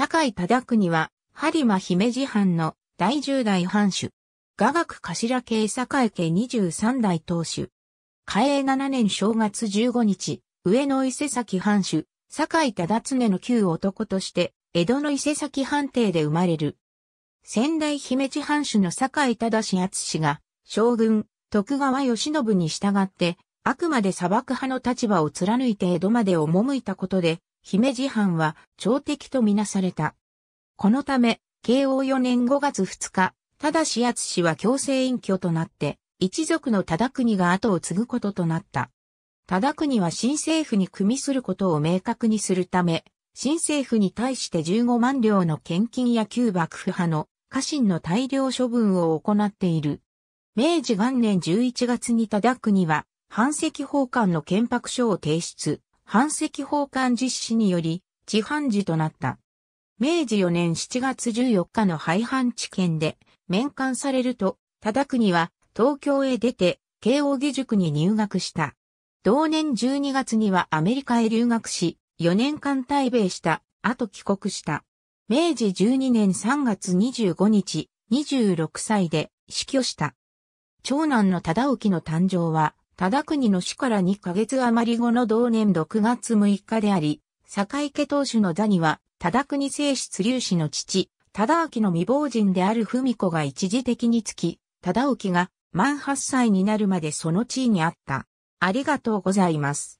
坂井忠国は、播磨姫路藩の第十代藩主。雅楽頭家坂井家十三代当主。嘉永七年正月十五日、上野伊勢崎藩主、坂井忠常の旧男として、江戸の伊勢崎藩邸で生まれる。仙台姫路藩主の坂井忠厚が、将軍、徳川義信に従って、あくまで砂漠派の立場を貫いて江戸まで赴いたことで、姫路藩は朝敵とみなされた。このため、慶応4年5月2日、ただし厚氏は強制隠居となって、一族の忠国が後を継ぐこととなった。忠国は新政府に組みすることを明確にするため、新政府に対して15万両の献金や旧幕府派の家臣の大量処分を行っている。明治元年11月に忠国は、藩籍法官の憲白書を提出。版籍奉還実施により、地版寺となった。明治4年7月14日の廃藩置県で、面官されると、忠国は東京へ出て、慶応義塾に入学した。同年12月にはアメリカへ留学し、4年間対米した後帰国した。明治12年3月25日、26歳で死去した。長男の忠興の誕生は、忠国の死から2ヶ月余り後の同年6月6日であり、坂池当主の座には、忠国正室粒子の父、忠明の未亡人である文子が一時的につき、忠興が満8歳になるまでその地位にあった。ありがとうございます。